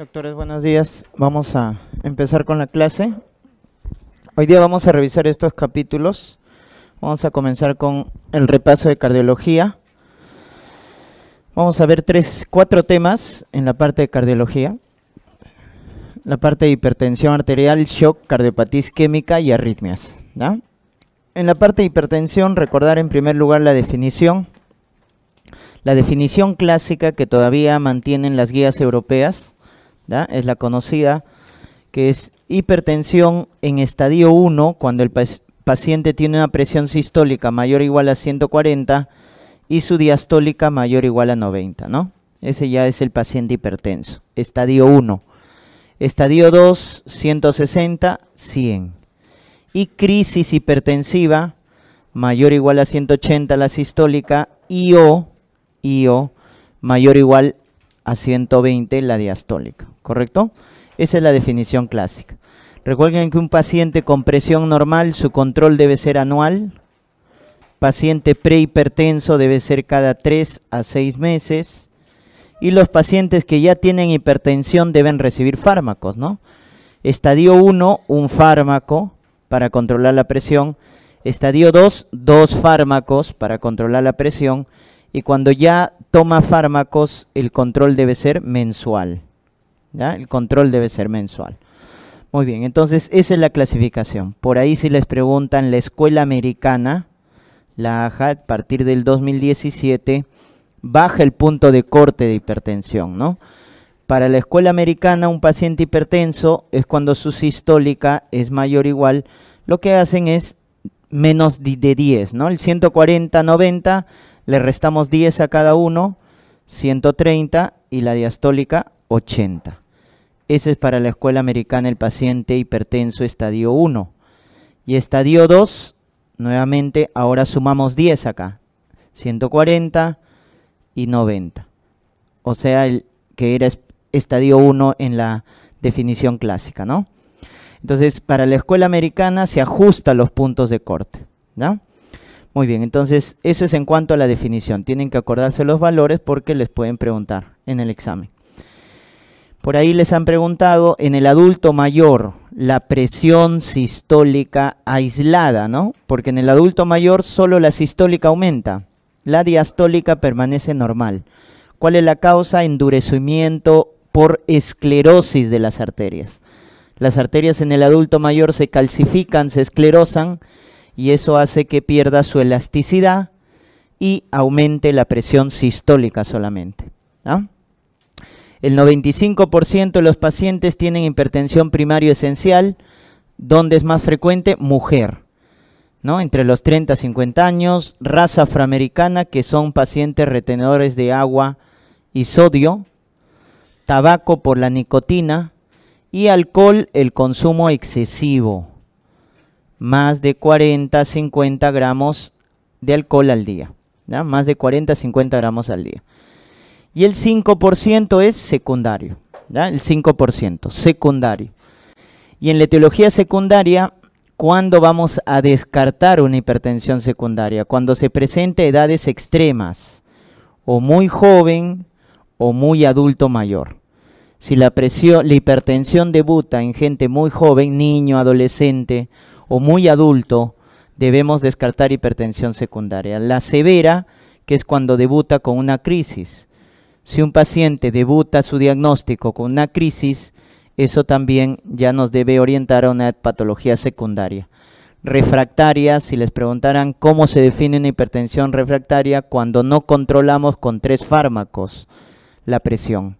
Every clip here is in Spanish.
Doctores, buenos días. Vamos a empezar con la clase. Hoy día vamos a revisar estos capítulos. Vamos a comenzar con el repaso de cardiología. Vamos a ver tres, cuatro temas en la parte de cardiología. La parte de hipertensión arterial, shock, cardiopatía isquémica y arritmias. En la parte de hipertensión, recordar en primer lugar la definición. La definición clásica que todavía mantienen las guías europeas es la conocida, que es hipertensión en estadio 1, cuando el paciente tiene una presión sistólica mayor o igual a 140 y su diastólica mayor o igual a 90, ¿no? Ese ya es el paciente hipertenso, estadio 1. Estadio 2, 160, 100. Y crisis hipertensiva mayor o igual a 180 la sistólica y o, y o mayor o igual a 120 la diastólica. ¿correcto? Esa es la definición clásica. Recuerden que un paciente con presión normal, su control debe ser anual. Paciente prehipertenso debe ser cada 3 a 6 meses. Y los pacientes que ya tienen hipertensión deben recibir fármacos, ¿no? Estadio 1, un fármaco para controlar la presión. Estadio 2, dos fármacos para controlar la presión. Y cuando ya toma fármacos, el control debe ser mensual. El control debe ser mensual. Muy bien, entonces esa es la clasificación. Por ahí si les preguntan la escuela americana, la AHA, a partir del 2017, baja el punto de corte de hipertensión, ¿no? Para la escuela americana, un paciente hipertenso es cuando su sistólica es mayor o igual. Lo que hacen es menos de 10, ¿no? El 140, 90, le restamos 10 a cada uno, 130 y la diastólica 80. Ese es para la escuela americana el paciente hipertenso estadio 1. Y estadio 2, nuevamente, ahora sumamos 10 acá. 140 y 90. O sea, el que era estadio 1 en la definición clásica, ¿no? Entonces, para la escuela americana se ajustan los puntos de corte, ¿no? Muy bien, entonces eso es en cuanto a la definición. Tienen que acordarse los valores porque les pueden preguntar en el examen. Por ahí les han preguntado, en el adulto mayor, la presión sistólica aislada, ¿no? Porque en el adulto mayor solo la sistólica aumenta, la diastólica permanece normal. ¿Cuál es la causa? Endurecimiento por esclerosis de las arterias. Las arterias en el adulto mayor se calcifican, se esclerosan y eso hace que pierda su elasticidad y aumente la presión sistólica solamente. ¿no? ¿ah? El 95% de los pacientes tienen hipertensión primaria esencial, donde es más frecuente mujer, ¿no? Entre los 30 a 50 años, raza afroamericana, que son pacientes retenedores de agua y sodio, tabaco por la nicotina y alcohol, el consumo excesivo, más de 40 a 50 gramos de alcohol al día, más de 40 a 50 gramos al día y el 5% es secundario. El 5%, secundario. Y en la etiología secundaria, ¿cuándo vamos a descartar una hipertensión secundaria? Cuando se presenta edades extremas, o muy joven o muy adulto mayor. Si la, presión, la hipertensión debuta en gente muy joven, niño, adolescente o muy adulto, debemos descartar hipertensión secundaria. La severa, que es cuando debuta con una crisis si un paciente debuta su diagnóstico con una crisis, eso también ya nos debe orientar a una patología secundaria. Refractaria, si les preguntaran cómo se define una hipertensión refractaria cuando no controlamos con tres fármacos la presión.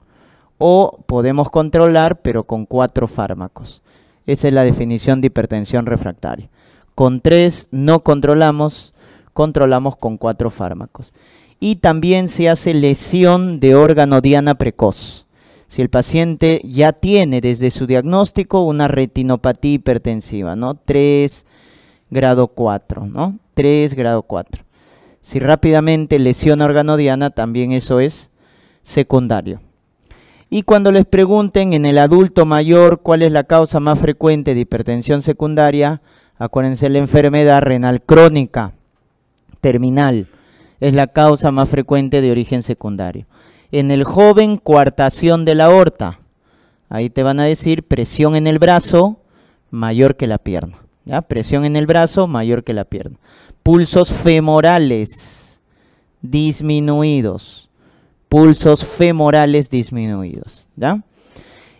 O podemos controlar pero con cuatro fármacos. Esa es la definición de hipertensión refractaria. Con tres no controlamos, controlamos con cuatro fármacos y también se hace lesión de órgano diana precoz. Si el paciente ya tiene desde su diagnóstico una retinopatía hipertensiva, ¿no? 3 grado 4, ¿no? 3 grado 4. Si rápidamente lesión órgano diana, también eso es secundario. Y cuando les pregunten en el adulto mayor cuál es la causa más frecuente de hipertensión secundaria, acuérdense la enfermedad renal crónica terminal es la causa más frecuente de origen secundario. En el joven, coartación de la aorta. Ahí te van a decir presión en el brazo mayor que la pierna. Presión en el brazo mayor que la pierna. Pulsos femorales disminuidos. Pulsos femorales disminuidos. ¿ya?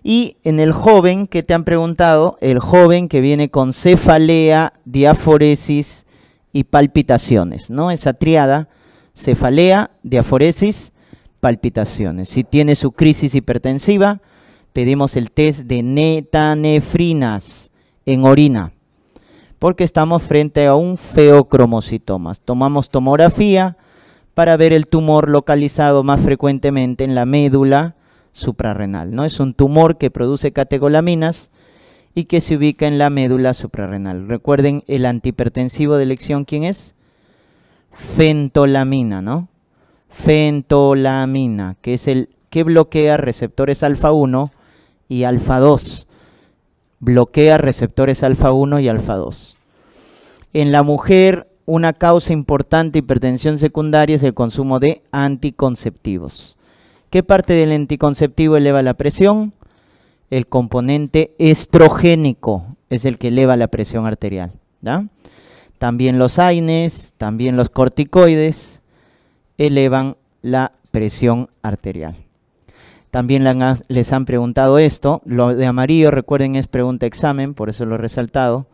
Y en el joven que te han preguntado, el joven que viene con cefalea, diaforesis y palpitaciones, ¿no? Esa triada cefalea, diaforesis, palpitaciones. Si tiene su crisis hipertensiva, pedimos el test de netanefrinas en orina, porque estamos frente a un feocromocitomas. Tomamos tomografía para ver el tumor localizado más frecuentemente en la médula suprarrenal. ¿no? Es un tumor que produce catecolaminas y que se ubica en la médula suprarrenal. Recuerden, el antihipertensivo de elección, ¿quién es? fentolamina, ¿no? Fentolamina, que es el que bloquea receptores alfa 1 y alfa 2. Bloquea receptores alfa 1 y alfa 2. En la mujer, una causa importante de hipertensión secundaria es el consumo de anticonceptivos. ¿Qué parte del anticonceptivo eleva la presión? El componente estrogénico es el que eleva la presión arterial. También los AINES, también los corticoides elevan la presión arterial. También les han preguntado esto. Lo de amarillo, recuerden, es pregunta examen, por eso lo he resaltado.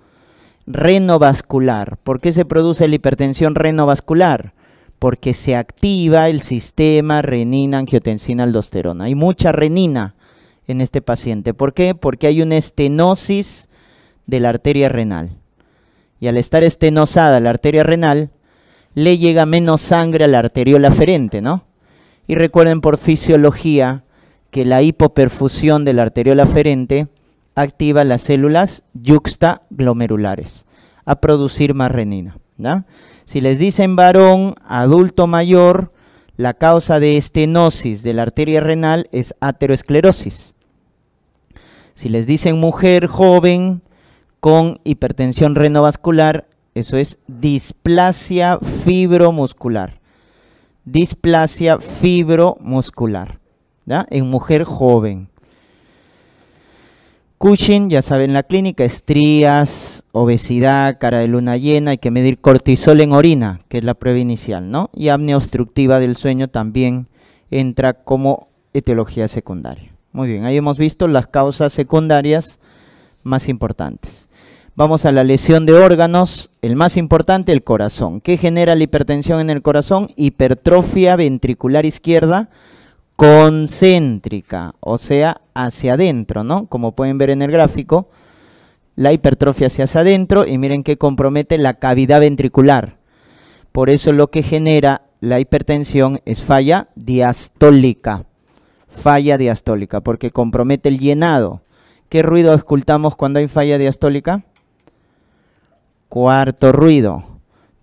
Renovascular. ¿Por qué se produce la hipertensión renovascular? Porque se activa el sistema renina-angiotensina-aldosterona. Hay mucha renina en este paciente. ¿Por qué? Porque hay una estenosis de la arteria renal y al estar estenosada la arteria renal, le llega menos sangre a la arteriola aferente, ¿no? Y recuerden por fisiología que la hipoperfusión de la arteriola aferente activa las células yuxtaglomerulares a producir más renina. Si les dicen varón, adulto mayor, la causa de estenosis de la arteria renal es ateroesclerosis. Si les dicen mujer, joven, con hipertensión renovascular, eso es displasia fibromuscular. Displasia fibromuscular, ¿ya? En mujer joven. Cushing, ya saben la clínica, estrías, obesidad, cara de luna llena, hay que medir cortisol en orina, que es la prueba inicial, ¿no? Y apnea obstructiva del sueño también entra como etiología secundaria. Muy bien, ahí hemos visto las causas secundarias más importantes. Vamos a la lesión de órganos, el más importante, el corazón. ¿Qué genera la hipertensión en el corazón? Hipertrofia ventricular izquierda concéntrica, o sea, hacia adentro, ¿no? Como pueden ver en el gráfico, la hipertrofia hacia adentro y miren que compromete la cavidad ventricular. Por eso lo que genera la hipertensión es falla diastólica, falla diastólica, porque compromete el llenado. ¿Qué ruido escultamos cuando hay falla diastólica? Cuarto ruido.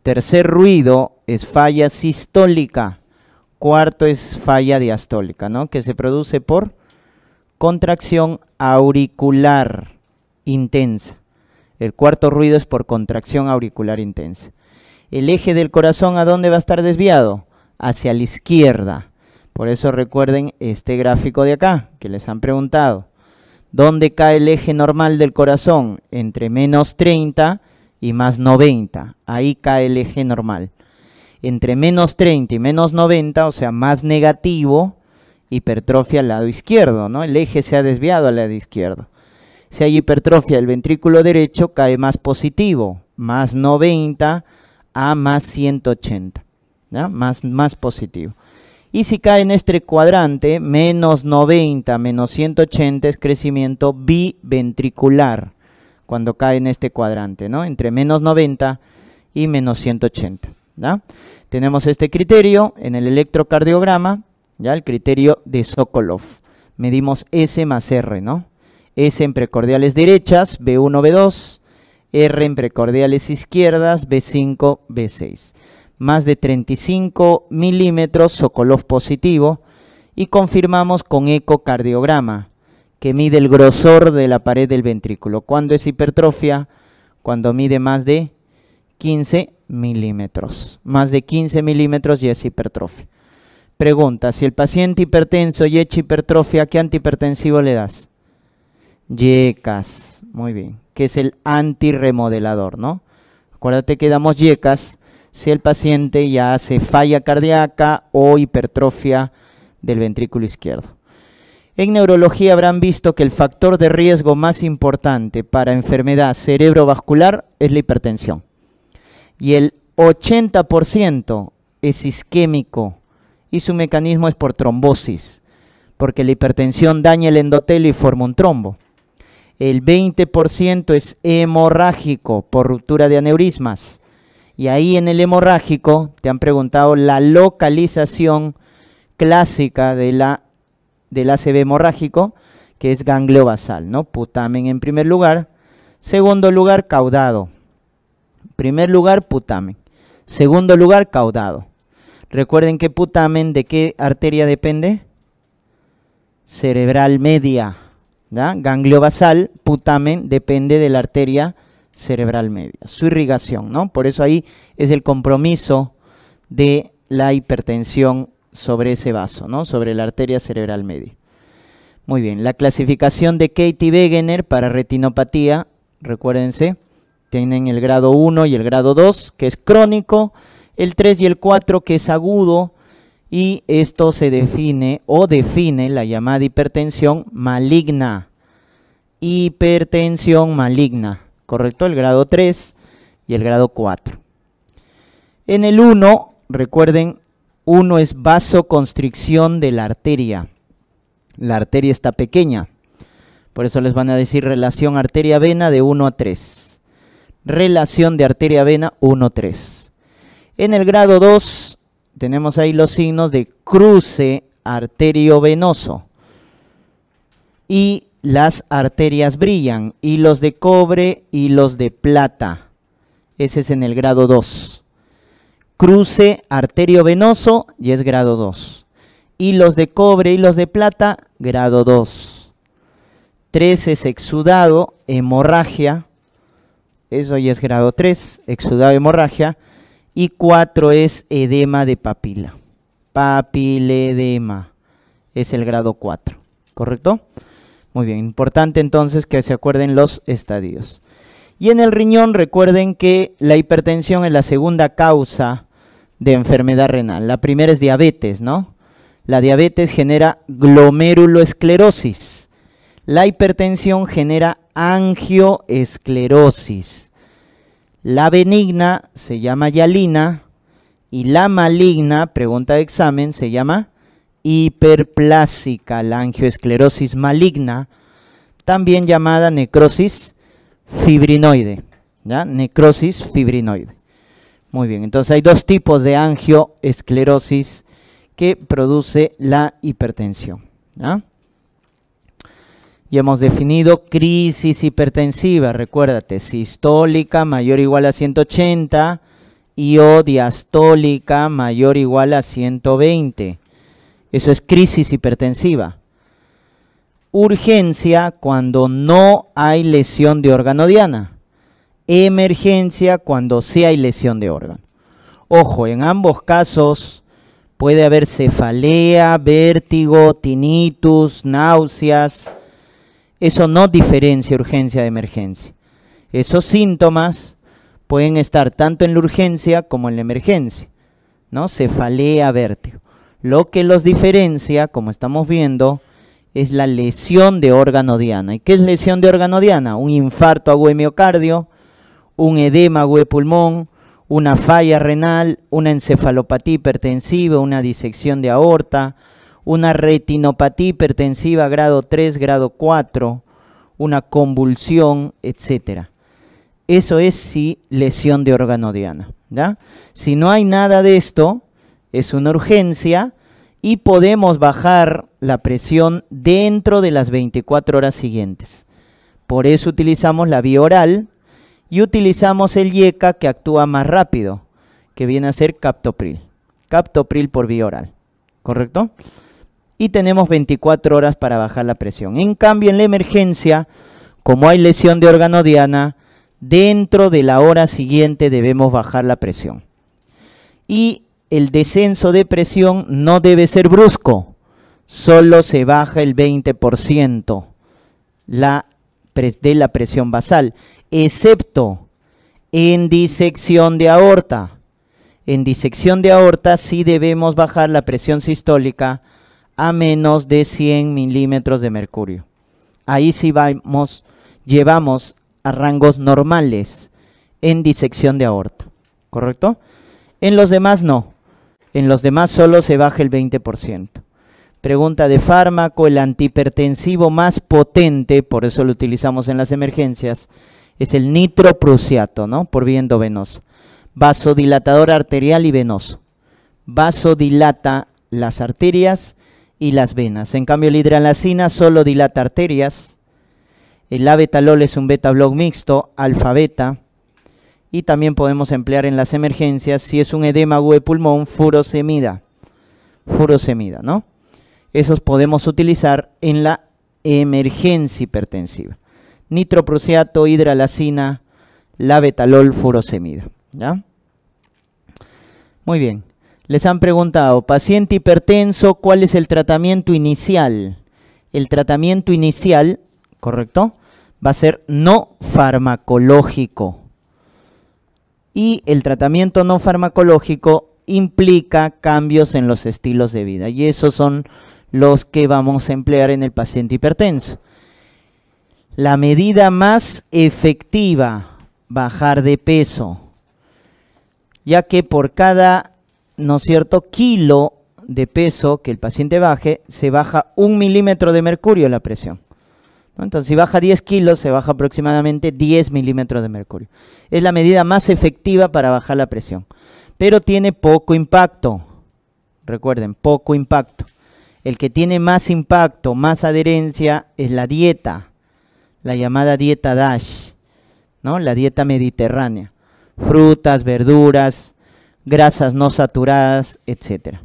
Tercer ruido es falla sistólica. Cuarto es falla diastólica, ¿no? Que se produce por contracción auricular intensa. El cuarto ruido es por contracción auricular intensa. El eje del corazón, ¿a dónde va a estar desviado? Hacia la izquierda. Por eso recuerden este gráfico de acá, que les han preguntado. ¿Dónde cae el eje normal del corazón? Entre menos 30 y más 90. Ahí cae el eje normal. Entre menos 30 y menos 90, o sea, más negativo, hipertrofia al lado izquierdo, ¿no? El eje se ha desviado al lado izquierdo. Si hay hipertrofia del ventrículo derecho, cae más positivo, más 90 a más 180, Más, más positivo. Y si cae en este cuadrante, menos 90, menos 180 es crecimiento biventricular cuando cae en este cuadrante, ¿no? Entre menos 90 y menos 180, Tenemos este criterio en el electrocardiograma, ¿ya? El criterio de Sokolov. Medimos S más R, ¿no? S en precordiales derechas, B1, B2, R en precordiales izquierdas, B5, B6. Más de 35 milímetros, Sokolov positivo. Y confirmamos con ecocardiograma que mide el grosor de la pared del ventrículo. ¿Cuándo es hipertrofia? Cuando mide más de 15 milímetros. Más de 15 milímetros y es hipertrofia. Pregunta, si el paciente hipertenso y echa hipertrofia, ¿qué antihipertensivo le das? Yecas, muy bien, que es el antirremodelador, ¿no? Acuérdate que damos yecas si el paciente ya hace falla cardíaca o hipertrofia del ventrículo izquierdo. En neurología habrán visto que el factor de riesgo más importante para enfermedad cerebrovascular es la hipertensión. Y el 80% es isquémico y su mecanismo es por trombosis, porque la hipertensión daña el endotelio y forma un trombo. El 20% es hemorrágico por ruptura de aneurismas. Y ahí en el hemorrágico te han preguntado la localización clásica de la del ACB hemorrágico, que es ganglio basal, ¿no? Putamen en primer lugar, segundo lugar caudado. Primer lugar putamen, segundo lugar caudado. Recuerden que putamen de qué arteria depende? Cerebral media. Ganglio basal, putamen depende de la arteria cerebral media, su irrigación, ¿no? Por eso ahí es el compromiso de la hipertensión sobre ese vaso, ¿no? sobre la arteria cerebral media. Muy bien, la clasificación de Katie Wegener para retinopatía, recuérdense, tienen el grado 1 y el grado 2, que es crónico, el 3 y el 4, que es agudo, y esto se define o define la llamada hipertensión maligna. Hipertensión maligna, ¿correcto? El grado 3 y el grado 4. En el 1, recuerden, uno es vasoconstricción de la arteria. La arteria está pequeña. Por eso les van a decir relación arteria-vena de 1 a 3. Relación de arteria-vena 1 a 3. En el grado 2 tenemos ahí los signos de cruce arteriovenoso. Y las arterias brillan, Y los de cobre, y los de plata. Ese es en el grado 2 cruce arterio venoso, y es grado 2. Y los de cobre y los de plata, grado 2. 3 es exudado, hemorragia, eso ya es grado 3, exudado hemorragia. Y 4 es edema de papila. Papiledema es el grado 4, ¿correcto? Muy bien, importante entonces que se acuerden los estadios. Y en el riñón recuerden que la hipertensión es la segunda causa de enfermedad renal. La primera es diabetes, ¿no? La diabetes genera glomeruloesclerosis. La hipertensión genera angioesclerosis. La benigna se llama yalina y la maligna, pregunta de examen, se llama hiperplásica, la angioesclerosis maligna, también llamada necrosis fibrinoide, ¿ya? necrosis fibrinoide. Muy bien, entonces hay dos tipos de angioesclerosis que produce la hipertensión. ¿ya? Y hemos definido crisis hipertensiva, recuérdate, sistólica mayor o igual a 180 y o diastólica mayor o igual a 120. Eso es crisis hipertensiva. Urgencia cuando no hay lesión de órgano diana. Emergencia cuando sí hay lesión de órgano. Ojo, en ambos casos puede haber cefalea, vértigo, tinnitus, náuseas. Eso no diferencia urgencia de emergencia. Esos síntomas pueden estar tanto en la urgencia como en la emergencia. ¿no? Cefalea, vértigo. Lo que los diferencia, como estamos viendo, es la lesión de órgano diana. ¿Y qué es lesión de órgano diana? Un infarto agudo de miocardio, un edema agudo de pulmón, una falla renal, una encefalopatía hipertensiva, una disección de aorta, una retinopatía hipertensiva grado 3, grado 4, una convulsión, etc. Eso es si lesión de órgano diana. ¿ya? Si no hay nada de esto, es una urgencia y podemos bajar la presión dentro de las 24 horas siguientes. Por eso utilizamos la vía oral y utilizamos el IECA que actúa más rápido, que viene a ser captopril. Captopril por vía oral, ¿correcto? Y tenemos 24 horas para bajar la presión. En cambio, en la emergencia, como hay lesión de órgano diana, dentro de la hora siguiente debemos bajar la presión. Y el descenso de presión no debe ser brusco, solo se baja el 20% de la presión basal, excepto en disección de aorta. En disección de aorta sí debemos bajar la presión sistólica a menos de 100 milímetros de mercurio. Ahí sí vamos, llevamos a rangos normales en disección de aorta, ¿correcto? En los demás no en los demás solo se baja el 20%. Pregunta de fármaco, el antihipertensivo más potente, por eso lo utilizamos en las emergencias, es el nitroprusiato, ¿no? Por vía endovenosa. Vasodilatador arterial y venoso. Vasodilata las arterias y las venas. En cambio, el hidralacina solo dilata arterias. El abetalol es un beta-block mixto, alfa-beta. beta blog mixto mixto alfa beta y también podemos emplear en las emergencias si es un edema de pulmón, furosemida. Furosemida, ¿no? Esos podemos utilizar en la emergencia hipertensiva. Nitroprusiato, hidralacina, la betalol furosemida. ¿ya? Muy bien. Les han preguntado, paciente hipertenso, ¿cuál es el tratamiento inicial? El tratamiento inicial, ¿correcto? Va a ser no farmacológico y el tratamiento no farmacológico implica cambios en los estilos de vida y esos son los que vamos a emplear en el paciente hipertenso. La medida más efectiva, bajar de peso, ya que por cada, ¿no cierto?, kilo de peso que el paciente baje, se baja un milímetro de mercurio la presión. Entonces, si baja 10 kilos, se baja aproximadamente 10 milímetros de mercurio. Es la medida más efectiva para bajar la presión, pero tiene poco impacto. Recuerden, poco impacto. El que tiene más impacto, más adherencia, es la dieta, la llamada dieta DASH, ¿no? la dieta mediterránea. Frutas, verduras, grasas no saturadas, etc.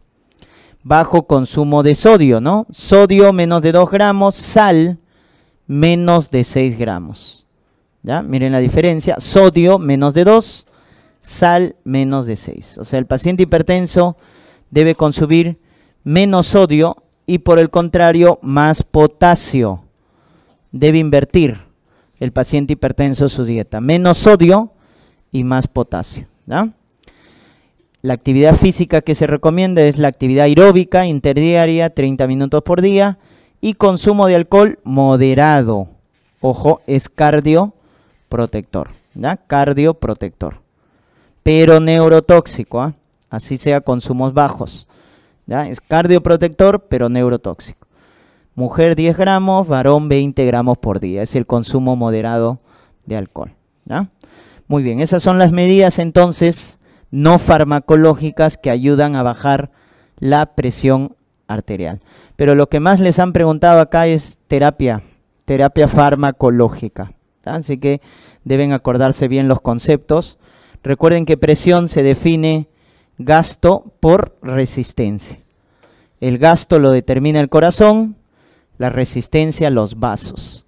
Bajo consumo de sodio, ¿no? Sodio menos de 2 gramos, sal menos de 6 gramos. ¿Ya? Miren la diferencia. Sodio menos de 2, sal menos de 6. O sea, el paciente hipertenso debe consumir menos sodio y por el contrario más potasio. Debe invertir el paciente hipertenso su dieta. Menos sodio y más potasio. La actividad física que se recomienda es la actividad aeróbica interdiaria, 30 minutos por día, y consumo de alcohol moderado. Ojo, es cardioprotector, ¿ya? Cardioprotector. Pero neurotóxico, ¿ah? así sea consumos bajos. ¿ya? Es cardioprotector, pero neurotóxico. Mujer 10 gramos, varón 20 gramos por día. Es el consumo moderado de alcohol. ¿ya? Muy bien, esas son las medidas entonces no farmacológicas que ayudan a bajar la presión arterial. Pero lo que más les han preguntado acá es terapia, terapia farmacológica. ¿Ah? Así que deben acordarse bien los conceptos. Recuerden que presión se define gasto por resistencia. El gasto lo determina el corazón, la resistencia los vasos.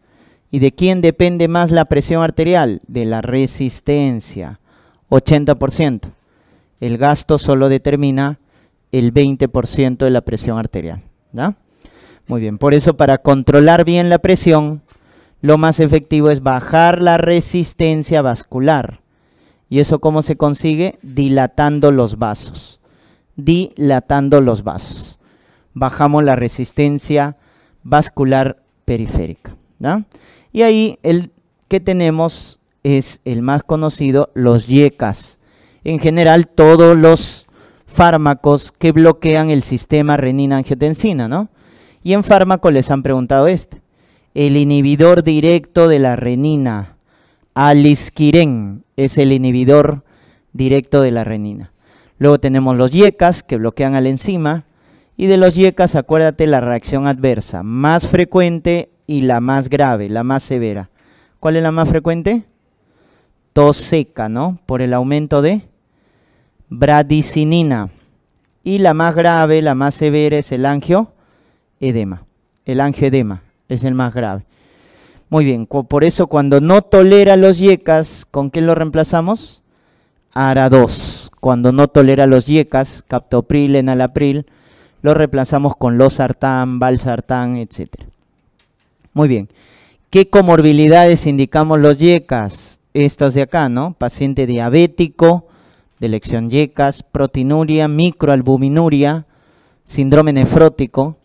¿Y de quién depende más la presión arterial? De la resistencia, 80%. El gasto solo determina el 20% de la presión arterial. Muy bien, por eso para controlar bien la presión, lo más efectivo es bajar la resistencia vascular. ¿Y eso cómo se consigue? Dilatando los vasos. Dilatando los vasos. Bajamos la resistencia vascular periférica. Y ahí el que tenemos es el más conocido, los yecas. En general, todos los fármacos que bloquean el sistema renina-angiotensina, ¿no? Y en fármaco les han preguntado este, el inhibidor directo de la renina, aliskiren, es el inhibidor directo de la renina. Luego tenemos los yecas que bloquean a la enzima y de los yecas acuérdate la reacción adversa, más frecuente y la más grave, la más severa. ¿Cuál es la más frecuente? Tos seca, ¿no? Por el aumento de bradicinina. Y la más grave, la más severa es el angioedema. El angioedema es el más grave. Muy bien, por eso cuando no tolera los yecas, ¿con qué lo reemplazamos? ARA2. Cuando no tolera los yecas, captopril, enalapril, lo reemplazamos con losartán, valsartán, etc. Muy bien. ¿Qué comorbilidades indicamos los yecas? Estas de acá, ¿no? Paciente diabético, de elección yecas, proteinuria microalbuminuria, síndrome nefrótico,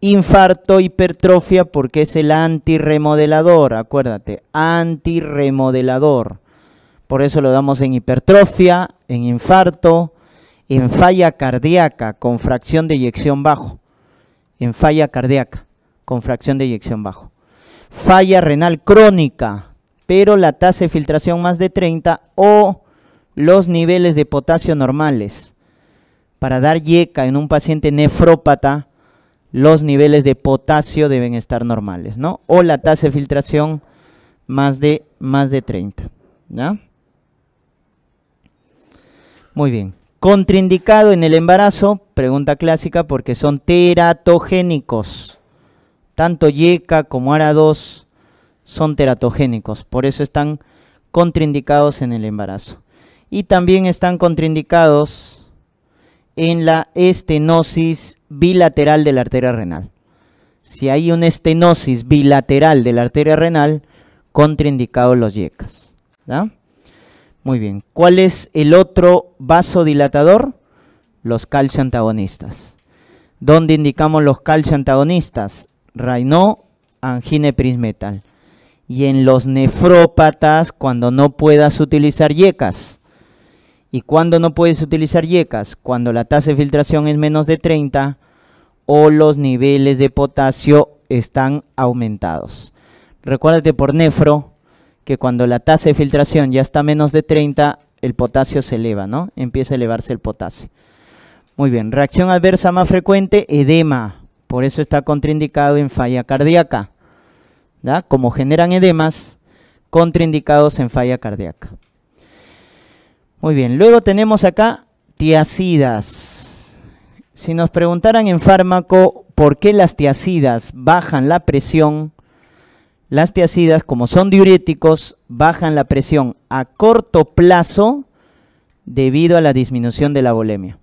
infarto, hipertrofia, porque es el antirremodelador, acuérdate, antirremodelador. Por eso lo damos en hipertrofia, en infarto, en falla cardíaca con fracción de eyección bajo, en falla cardíaca con fracción de eyección bajo. Falla renal crónica, pero la tasa de filtración más de 30 o los niveles de potasio normales. Para dar yeca en un paciente nefrópata, los niveles de potasio deben estar normales, ¿no? O la tasa de filtración más de, más de 30, ¿no? Muy bien. Contraindicado en el embarazo, pregunta clásica, porque son teratogénicos. Tanto yeca como ARA2 son teratogénicos, por eso están contraindicados en el embarazo y también están contraindicados en la estenosis bilateral de la arteria renal. Si hay una estenosis bilateral de la arteria renal, contraindicados los yecas. Muy bien. ¿Cuál es el otro vasodilatador? Los calcioantagonistas. ¿Dónde indicamos los calcioantagonistas? Rainó, angine prismetal. Y en los nefrópatas, cuando no puedas utilizar yecas, ¿Y cuando no puedes utilizar yecas? Cuando la tasa de filtración es menos de 30 o los niveles de potasio están aumentados. Recuérdate por nefro que cuando la tasa de filtración ya está menos de 30, el potasio se eleva, ¿no? Empieza a elevarse el potasio. Muy bien, reacción adversa más frecuente, edema. Por eso está contraindicado en falla cardíaca. Como generan edemas, contraindicados en falla cardíaca. Muy bien, luego tenemos acá tiacidas. Si nos preguntaran en fármaco por qué las tiacidas bajan la presión, las tiacidas, como son diuréticos, bajan la presión a corto plazo debido a la disminución de la volemia.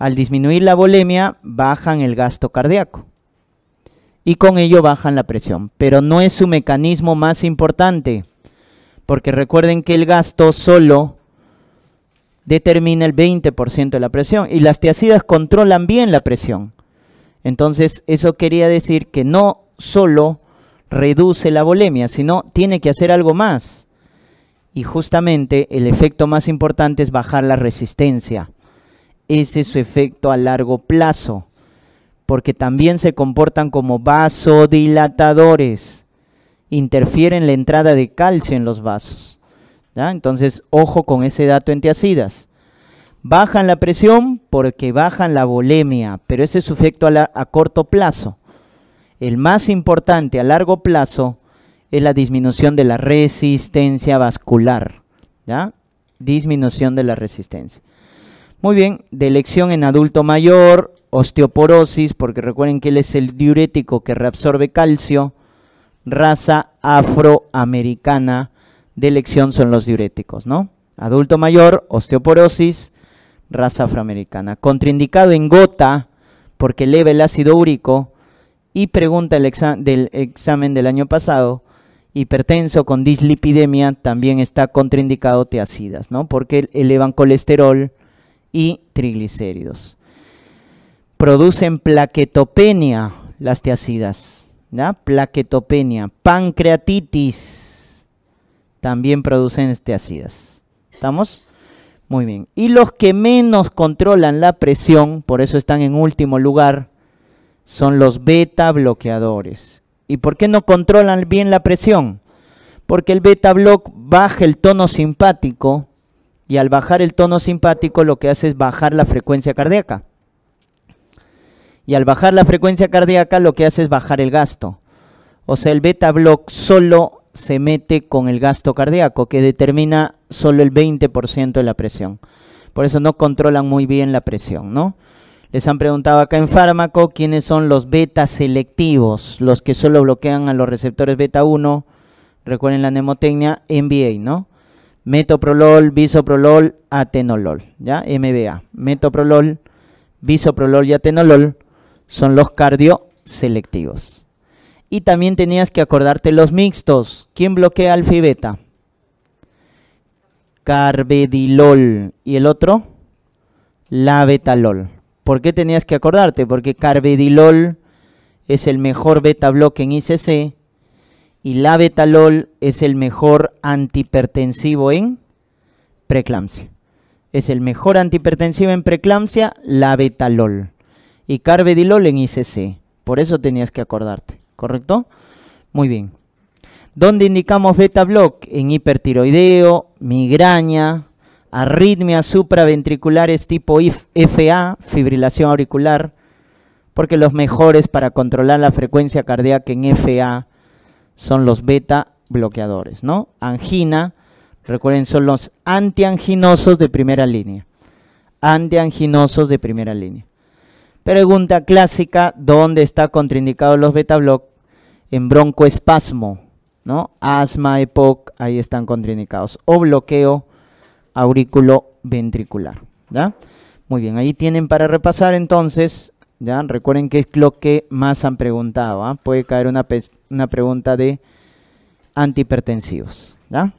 Al disminuir la volemia, bajan el gasto cardíaco y con ello bajan la presión. Pero no es su mecanismo más importante, porque recuerden que el gasto solo determina el 20% de la presión y las tiacidas controlan bien la presión. Entonces, eso quería decir que no solo reduce la volemia, sino tiene que hacer algo más. Y justamente el efecto más importante es bajar la resistencia. Ese es su efecto a largo plazo, porque también se comportan como vasodilatadores. Interfieren la entrada de calcio en los vasos. Entonces, ojo con ese dato en tiacidas. Bajan la presión porque bajan la volemia, pero ese es su efecto a, corto plazo. El más importante a largo plazo es la disminución de la resistencia vascular. ¿ya? Disminución de la resistencia. Muy bien, de elección en adulto mayor, osteoporosis, porque recuerden que él es el diurético que reabsorbe calcio, raza afroamericana, de elección son los diuréticos, ¿no? Adulto mayor, osteoporosis, raza afroamericana. Contraindicado en gota porque eleva el ácido úrico y pregunta el del examen del año pasado, hipertenso con dislipidemia también está contraindicado teacidas, ¿no? Porque elevan colesterol y triglicéridos. Producen plaquetopenia las teacidas, ¿ya? Plaquetopenia, pancreatitis, también producen esteasidas. ¿Estamos? Muy bien. Y los que menos controlan la presión, por eso están en último lugar, son los beta bloqueadores. ¿Y por qué no controlan bien la presión? Porque el beta block baja el tono simpático y al bajar el tono simpático lo que hace es bajar la frecuencia cardíaca. Y al bajar la frecuencia cardíaca lo que hace es bajar el gasto. O sea, el beta block solo se mete con el gasto cardíaco, que determina solo el 20% de la presión. Por eso no controlan muy bien la presión, ¿no? Les han preguntado acá en fármaco quiénes son los beta selectivos, los que solo bloquean a los receptores beta 1, recuerden la nemotecnia, MBA, ¿no? Metoprolol, bisoprolol, atenolol, ¿ya? MBA. Metoprolol, bisoprolol y atenolol son los cardioselectivos. Y también tenías que acordarte los mixtos. ¿Quién bloquea alfa y beta? Carvedilol. ¿Y el otro? La betalol. ¿Por qué tenías que acordarte? Porque carvedilol es el mejor beta bloque en ICC y la betalol es el mejor antihipertensivo en preeclampsia. Es el mejor antihipertensivo en preeclampsia, la betalol. Y carvedilol en ICC. Por eso tenías que acordarte. ¿correcto? Muy bien. ¿Dónde indicamos beta block? En hipertiroideo, migraña, arritmias supraventriculares tipo FA, fibrilación auricular, porque los mejores para controlar la frecuencia cardíaca en FA son los beta bloqueadores, ¿no? Angina, recuerden, son los antianginosos de primera línea. Antianginosos de primera línea. Pregunta clásica, ¿dónde está contraindicado los beta block? en broncoespasmo, ¿no? Asma, EPOC, ahí están contraindicados. O bloqueo auriculoventricular, ¿ya? Muy bien, ahí tienen para repasar entonces, ¿ya? Recuerden que es lo que más han preguntado, ¿ah? Puede caer una, una pregunta de antihipertensivos, ¿ya?